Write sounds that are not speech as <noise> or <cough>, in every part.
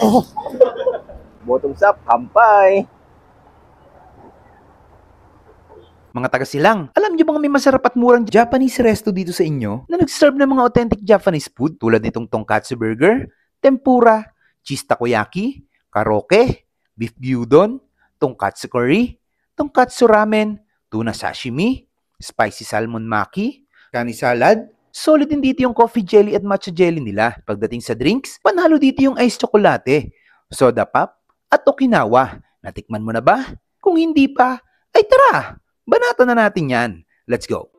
Oh. <laughs> Bottoms up, kampay! Mga taga silang, alam niyo bang may masarap at murang Japanese resto dito sa inyo na nagserve ng mga authentic Japanese food tulad nitong tonkatsu burger, tempura, cheese takoyaki, karaoke, beef gyudon, tonkatsu curry, tonkatsu ramen, tuna sashimi, spicy salmon maki, kani salad, Solid din dito yung coffee jelly at matcha jelly nila. Pagdating sa drinks, panalo dito yung ice chocolate, soda pop, at Okinawa. Natikman mo na ba? Kung hindi pa, ay tara! Banata na natin yan. Let's go!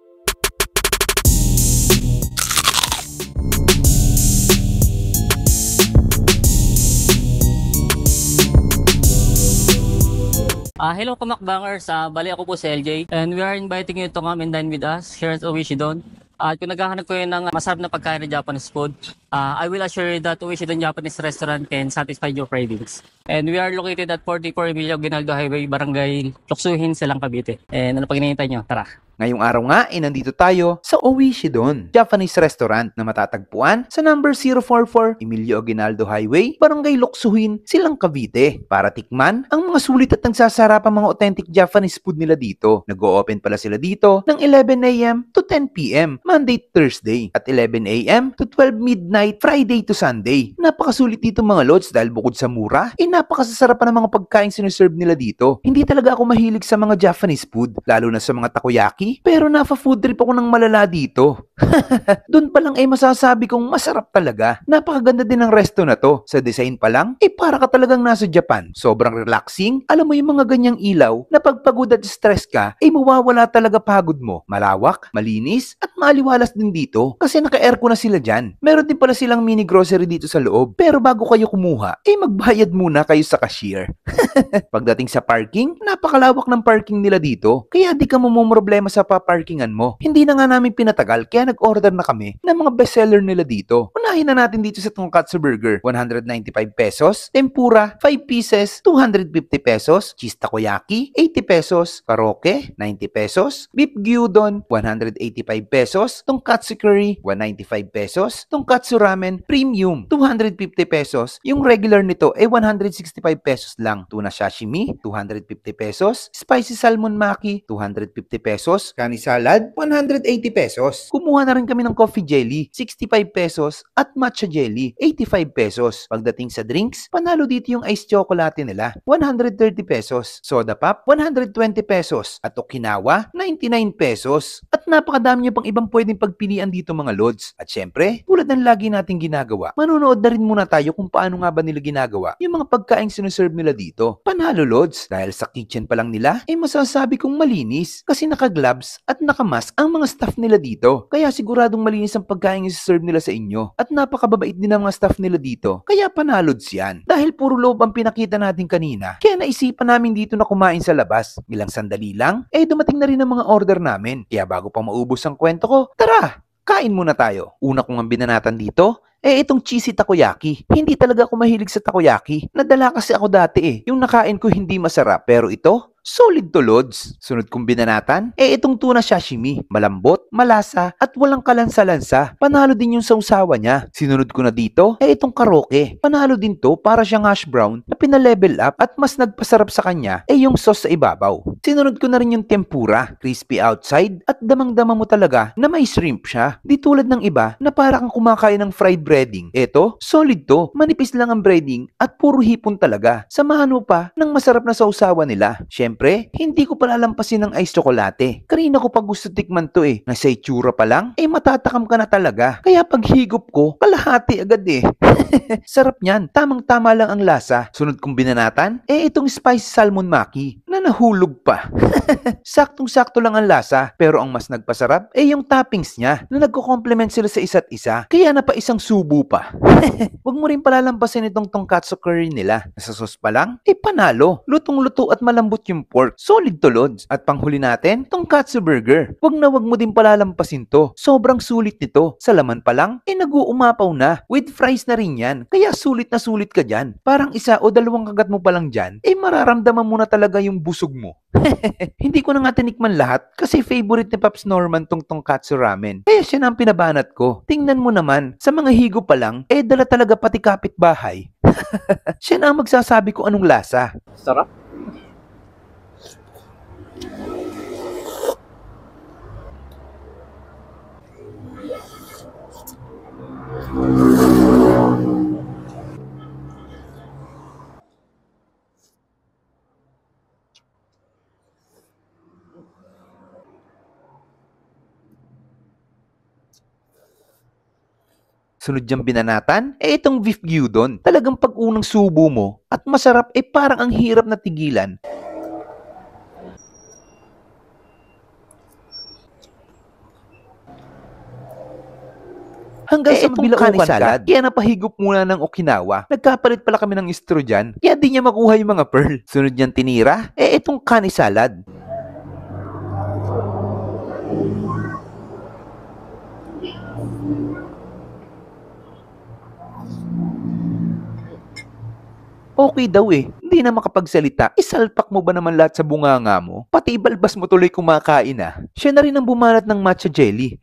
Uh, hello, kamakbangers. Uh, bali ako po si LJ. And we are inviting you to come and dine with us here at Owishidon. At uh, kung naghahanap kayo ng masarap na pagkain ng Japanese food, uh, I will assure you that Uishidon Japanese restaurant can satisfy your cravings. And we are located at 44 Emilio Ginaldo Highway, Barangay Luksuhin, Silang Cavite. And ano pag hinihintay nyo? Tara! Ngayong araw nga ay eh, nandito tayo sa Oishidon, Japanese restaurant na matatagpuan sa number 044 Emilio Aguinaldo Highway, Barangay Loksuhin, Silang Cavite para tikman ang mga sulit at nagsasarap ang mga authentic Japanese food nila dito. Nag-o-open pala sila dito ng 11am to 10pm Monday to Thursday at 11am to 12 midnight Friday to Sunday. Napakasulit dito mga lods dahil bukod sa mura, ay eh napakasasarap ng mga pagkain sinuserve nila dito. Hindi talaga ako mahilig sa mga Japanese food, lalo na sa mga takoyaki pero nafa-food trip ako ng malala dito. <laughs> Doon pa lang ay eh, masasabi kong masarap talaga. Napakaganda din ng resto na to. Sa design pa lang, ay eh, para ka talagang nasa Japan. Sobrang relaxing. Alam mo yung mga ganyang ilaw na pagpagod at stress ka, ay eh, mawawala talaga pagod mo. Malawak, malinis, at maaliwalas din dito. Kasi naka-aircon na sila dyan. Meron din pala silang mini grocery dito sa loob. Pero bago kayo kumuha, ay magbayad muna kayo sa cashier. <laughs> Pagdating sa parking, napakalawak ng parking nila dito. Kaya di ka mamumroblema sa sa paparkingan mo. Hindi na nga namin pinatagal kaya nag-order na kami ng mga bestseller nila dito. Unahin na natin dito sa Tonkatsu Burger, 195 pesos, tempura, 5 pieces, 250 pesos, cheese takoyaki, 80 pesos, karaoke, 90 pesos, beef gyudon, 185 pesos, tonkatsu curry, 195 pesos, tonkatsu ramen, premium, 250 pesos. Yung regular nito ay eh, 165 pesos lang. Tuna sashimi, 250 pesos, spicy salmon maki, 250 pesos, pesos, kani salad, 180 pesos. Kumuha na rin kami ng coffee jelly, 65 pesos at matcha jelly, 85 pesos. Pagdating sa drinks, panalo dito yung iced chocolate nila, 130 pesos. Soda pop, 120 pesos. At Okinawa, 99 pesos. At napakadami nyo pang ibang pwedeng pagpilian dito mga lods. At syempre, tulad ng lagi nating ginagawa, manonood na rin muna tayo kung paano nga ba nila ginagawa yung mga pagkaing sinuserve nila dito. Panalo lods, dahil sa kitchen pa lang nila, ay eh masasabi kong malinis kasi nakaglass gloves at nakamask ang mga staff nila dito. Kaya siguradong malinis ang pagkain yung serve nila sa inyo. At napakababait din ang mga staff nila dito. Kaya panalods yan. Dahil puro loob ang pinakita natin kanina. Kaya naisipan namin dito na kumain sa labas. Ilang sandali lang, eh dumating na rin ang mga order namin. Kaya bago pa maubos ang kwento ko, tara! Kain muna tayo. Una kong ang binanatan dito, eh itong cheesy takoyaki. Hindi talaga ako mahilig sa takoyaki. Nadala kasi ako dati eh. Yung nakain ko hindi masarap pero ito, Solid to Lods. Sunod kong binanatan, eh itong tuna sashimi. Malambot, malasa, at walang kalansa-lansa. Panalo din yung sausawa niya. Sinunod ko na dito, eh itong karoke. Panalo din to para siyang hash brown na pinalevel up at mas nagpasarap sa kanya eh yung sauce sa ibabaw. Sinunod ko na rin yung tempura, crispy outside at damang-dama mo talaga na may shrimp siya. Di tulad ng iba na para kang kumakain ng fried breading. Eto, solid to. Manipis lang ang breading at puro hipon talaga. Samahan mo pa ng masarap na sausawa nila. Siyempre, Siyempre, hindi ko palalampasin ng ice chocolate. Kanina ko pag gusto tikman to eh. Na sa itsura pa lang, eh matatakam ka na talaga. Kaya pag higop ko, kalahati agad eh. <laughs> Sarap niyan. Tamang-tama lang ang lasa. Sunod kong binanatan, eh itong spicy salmon maki na nahulog pa. <laughs> Saktong-sakto lang ang lasa, pero ang mas nagpasarap eh yung toppings niya na nagko-complement sila sa isa't isa. Kaya na pa isang subo pa. <laughs> Huwag mo rin palalampasin itong tongkatsu curry nila. Nasa sauce pa lang, eh panalo. Lutong-luto at malambot yung cream pork. Solid to lods. At panghuli natin, tong katsu burger. Wag na wag mo din palalampasin to. Sobrang sulit nito. Sa laman pa lang, eh nag-uumapaw na. With fries na rin yan. Kaya sulit na sulit ka dyan. Parang isa o dalawang kagat mo pa lang dyan, eh mararamdaman mo na talaga yung busog mo. <laughs> Hindi ko na nga tinikman lahat kasi favorite ni Paps Norman tong tongkatsu ramen. Kaya siya na ang pinabanat ko. Tingnan mo naman, sa mga higo pa lang, eh dala talaga pati kapitbahay. <laughs> siya na ang magsasabi ko anong lasa. Sarap. sunod yung binanatan, eh itong beef gyudon. Talagang pag unang subo mo at masarap, eh parang ang hirap na tigilan. hanggang eh, sa mabilaukan salad, kaya napahigop muna ng Okinawa. Nagkapalit pala kami ng istro dyan, kaya di niya makuha yung mga pearl. Sunod niyang tinira, eh itong kanisalad. salad. okay daw eh. Hindi na makapagsalita. Isalpak mo ba naman lahat sa bunganga mo? Pati ibalbas mo tuloy kumakain ah. Siya na rin ang bumalat ng matcha jelly.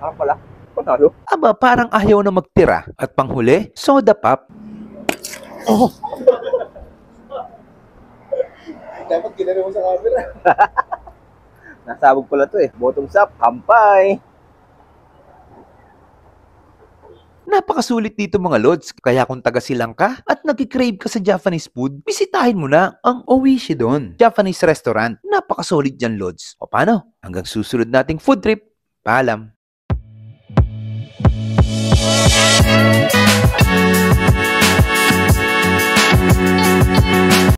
Parang ah, pala. Panalo. Aba, parang ayaw na magtira. At panghuli, soda pop. Oh! Dapat kinaro mo sa camera. <laughs> Nasabog pala to eh. Bottoms up, kampay! Napakasulit dito mga Lods, kaya kung taga silang ka at nagkikrave ka sa Japanese food, bisitahin mo na ang Oishi doon, Japanese restaurant. Napakasolid dyan Lods. O paano? Hanggang susunod nating food trip, paalam!